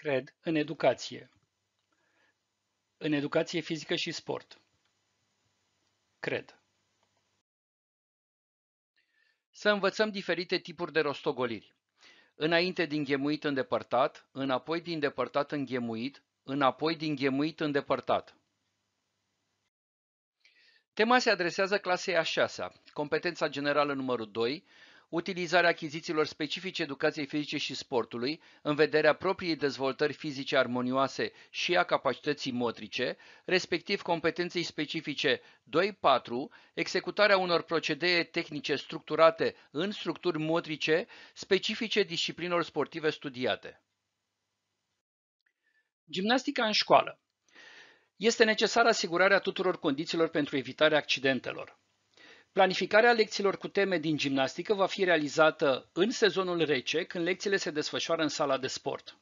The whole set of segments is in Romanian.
cred, în educație. În educație fizică și sport. Cred. Să învățăm diferite tipuri de rostogoliri. Înainte din ghemuit îndepărtat, înapoi din depărtat în ghemuit, înapoi din ghemuit îndepărtat. Tema se adresează clasei a 6 competența generală numărul 2, utilizarea achizițiilor specifice educației fizice și sportului în vederea propriei dezvoltări fizice armonioase și a capacității motrice, respectiv competenței specifice 2-4, executarea unor procedee tehnice structurate în structuri motrice specifice disciplinelor sportive studiate. Gimnastica în școală este necesară asigurarea tuturor condițiilor pentru evitarea accidentelor. Planificarea lecțiilor cu teme din gimnastică va fi realizată în sezonul rece, când lecțiile se desfășoară în sala de sport.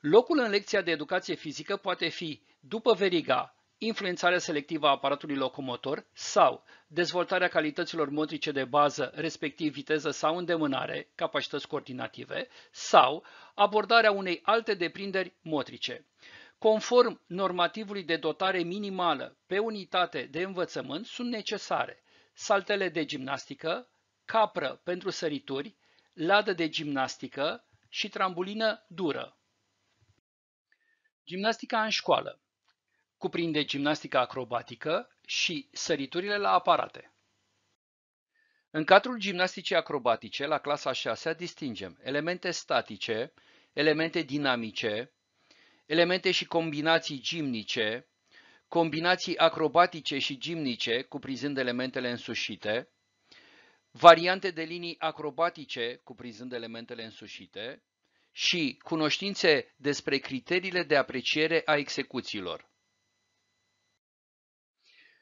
Locul în lecția de educație fizică poate fi după veriga influențarea selectivă a aparatului locomotor sau dezvoltarea calităților motrice de bază, respectiv viteză sau îndemânare, capacități coordinative, sau abordarea unei alte deprinderi motrice. Conform normativului de dotare minimală pe unitate de învățământ, sunt necesare saltele de gimnastică, capră pentru sărituri, ladă de gimnastică și trambulină dură. Gimnastica în școală cuprinde gimnastica acrobatică și săriturile la aparate. În cadrul gimnasticii acrobatice, la clasa 6 distingem elemente statice, elemente dinamice, elemente și combinații gimnice, combinații acrobatice și gimnice, cuprinzând elementele însușite, variante de linii acrobatice, cuprinzând elementele însușite, și cunoștințe despre criteriile de apreciere a execuțiilor.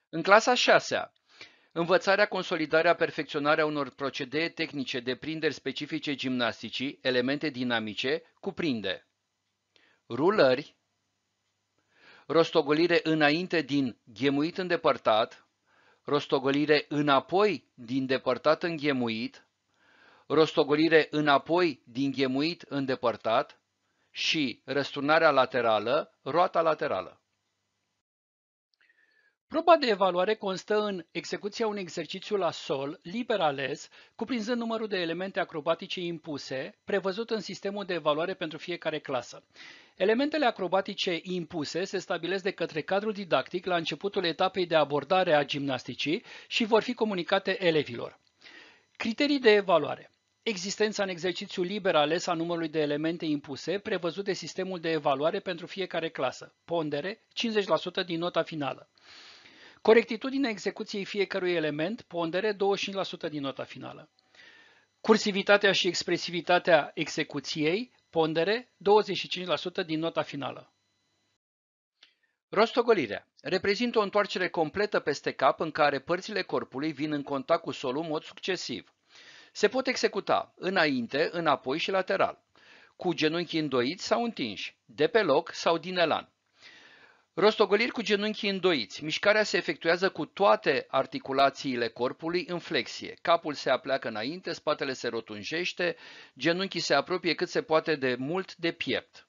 În clasa 6 învățarea, consolidarea, perfecționarea unor procedee tehnice de prinderi specifice gimnasticii, elemente dinamice, cuprinde rulări, rostogolire înainte din ghemuit îndepărtat, rostogolire înapoi din depărtat în ghemuit, rostogolire înapoi din ghemuit îndepărtat și răsturnarea laterală, roata laterală. Proba de evaluare constă în execuția unui exercițiu la sol, liber ales, cuprinzând numărul de elemente acrobatice impuse, prevăzut în sistemul de evaluare pentru fiecare clasă. Elementele acrobatice impuse se stabilesc de către cadrul didactic la începutul etapei de abordare a gimnasticii și vor fi comunicate elevilor. Criterii de evaluare Existența în exercițiu liber ales a numărului de elemente impuse, prevăzut de sistemul de evaluare pentru fiecare clasă, pondere 50% din nota finală. Corectitudinea execuției fiecărui element, pondere 25% din nota finală. Cursivitatea și expresivitatea execuției, pondere 25% din nota finală. Rostogolirea reprezintă o întoarcere completă peste cap în care părțile corpului vin în contact cu solul în mod succesiv. Se pot executa înainte, înapoi și lateral, cu genunchii îndoiți sau întinși, de pe loc sau din elan. Rostogoliri cu genunchii îndoiți. Mișcarea se efectuează cu toate articulațiile corpului în flexie. Capul se apleacă înainte, spatele se rotunjește, genunchii se apropie cât se poate de mult de piept.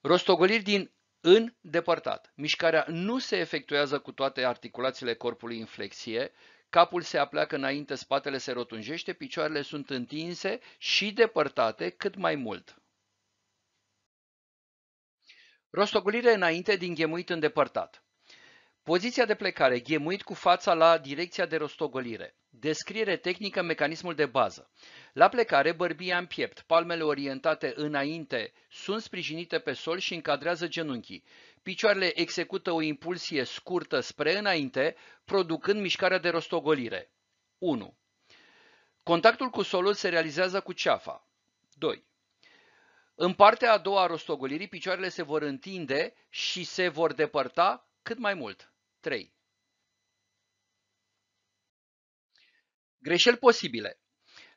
Rostogoliri din îndepărtat. Mișcarea nu se efectuează cu toate articulațiile corpului în flexie. Capul se apleacă înainte, spatele se rotunjește, picioarele sunt întinse și depărtate cât mai mult. Rostogolire înainte din ghemuit îndepărtat. Poziția de plecare, ghemuit cu fața la direcția de rostogolire. Descriere tehnică, mecanismul de bază. La plecare, bărbia în piept, palmele orientate înainte sunt sprijinite pe sol și încadrează genunchii. Picioarele execută o impulsie scurtă spre înainte, producând mișcarea de rostogolire. 1. Contactul cu solul se realizează cu ceafa. 2. În partea a doua a rostogolirii, picioarele se vor întinde și se vor depărta cât mai mult. 3. Greșeli posibile.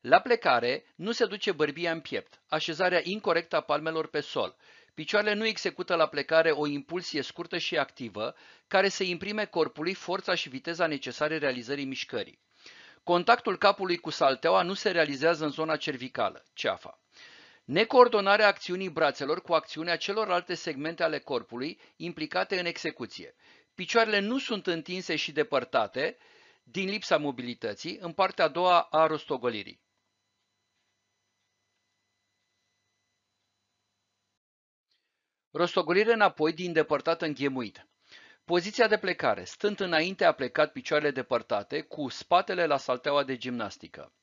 La plecare, nu se duce bărbia în piept, așezarea incorrectă a palmelor pe sol. Picioarele nu execută la plecare o impulsie scurtă și activă, care să imprime corpului forța și viteza necesare realizării mișcării. Contactul capului cu salteaua nu se realizează în zona cervicală, ceafa. Necoordonarea acțiunii brațelor cu acțiunea celorlalte segmente ale corpului implicate în execuție. Picioarele nu sunt întinse și depărtate din lipsa mobilității în partea a doua a rostogolirii. Rostogolire înapoi din depărtat înghemuit. Poziția de plecare. Stând înainte a plecat picioarele depărtate cu spatele la salteaua de gimnastică.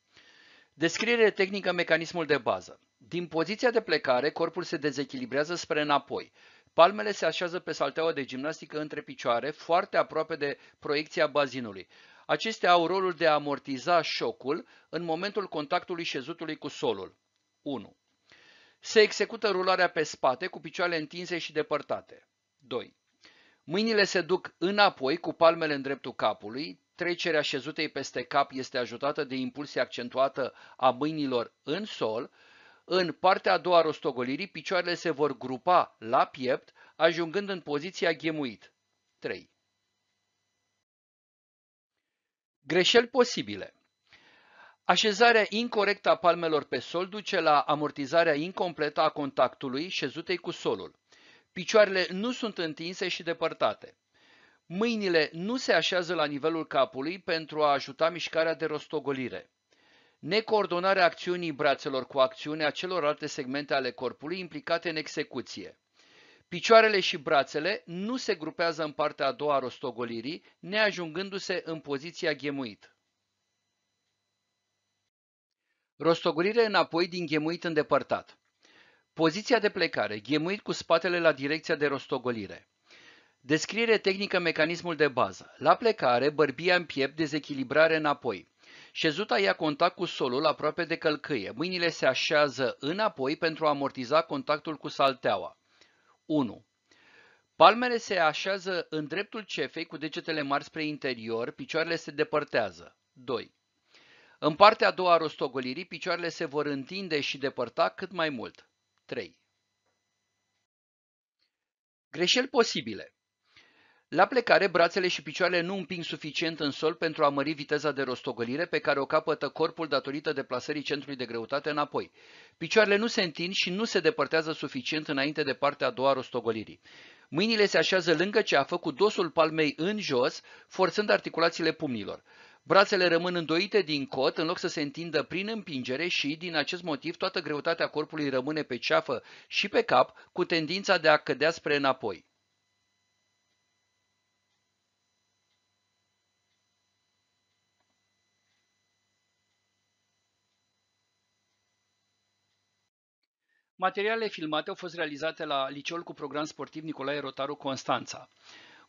Descriere tehnică mecanismul de bază. Din poziția de plecare, corpul se dezechilibrează spre înapoi. Palmele se așează pe salteaua de gimnastică între picioare, foarte aproape de proiecția bazinului. Acestea au rolul de a amortiza șocul în momentul contactului șezutului cu solul. 1. Se execută rularea pe spate cu picioarele întinse și depărtate. 2. Mâinile se duc înapoi cu palmele în dreptul capului, trecerea șezutei peste cap este ajutată de impulsie accentuată a mâinilor în sol, în partea a doua a rostogolirii, picioarele se vor grupa la piept, ajungând în poziția ghemuit. 3. Greșeli posibile Așezarea incorrectă a palmelor pe sol duce la amortizarea incompletă a contactului șezutei cu solul. Picioarele nu sunt întinse și depărtate. Mâinile nu se așează la nivelul capului pentru a ajuta mișcarea de rostogolire necoordonarea acțiunii brațelor cu acțiunea celorlalte segmente ale corpului implicate în execuție. Picioarele și brațele nu se grupează în partea a doua a rostogolirii, neajungându-se în poziția ghemuit. Rostogolire înapoi din ghemuit îndepărtat. Poziția de plecare, ghemuit cu spatele la direcția de rostogolire. Descriere tehnică mecanismul de bază. La plecare, bărbia în piept, dezechilibrare înapoi. Șezuta ia contact cu solul aproape de călcâie. Mâinile se așează înapoi pentru a amortiza contactul cu salteaua. 1. Palmele se așează în dreptul cefei cu degetele mari spre interior, picioarele se depărtează. 2. În partea a doua a rostogolirii, picioarele se vor întinde și depărta cât mai mult. 3. Greșeli posibile la plecare, brațele și picioarele nu împing suficient în sol pentru a mări viteza de rostogolire pe care o capătă corpul datorită deplasării centrului de greutate înapoi. Picioarele nu se întind și nu se depărtează suficient înainte de partea a doua rostogolirii. Mâinile se așează lângă ceafă cu dosul palmei în jos, forțând articulațiile pumnilor. Brațele rămân îndoite din cot în loc să se întindă prin împingere și, din acest motiv, toată greutatea corpului rămâne pe ceafă și pe cap, cu tendința de a cădea spre înapoi. Materialele filmate au fost realizate la Liceul cu Program Sportiv Nicolae Rotaru Constanța.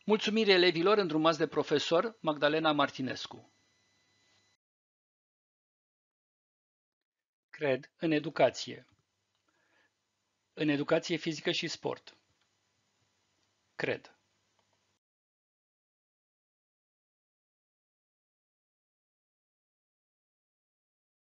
Mulțumiri elevilor îndrumați de profesor Magdalena Martinescu. Cred în educație. În educație fizică și sport. Cred.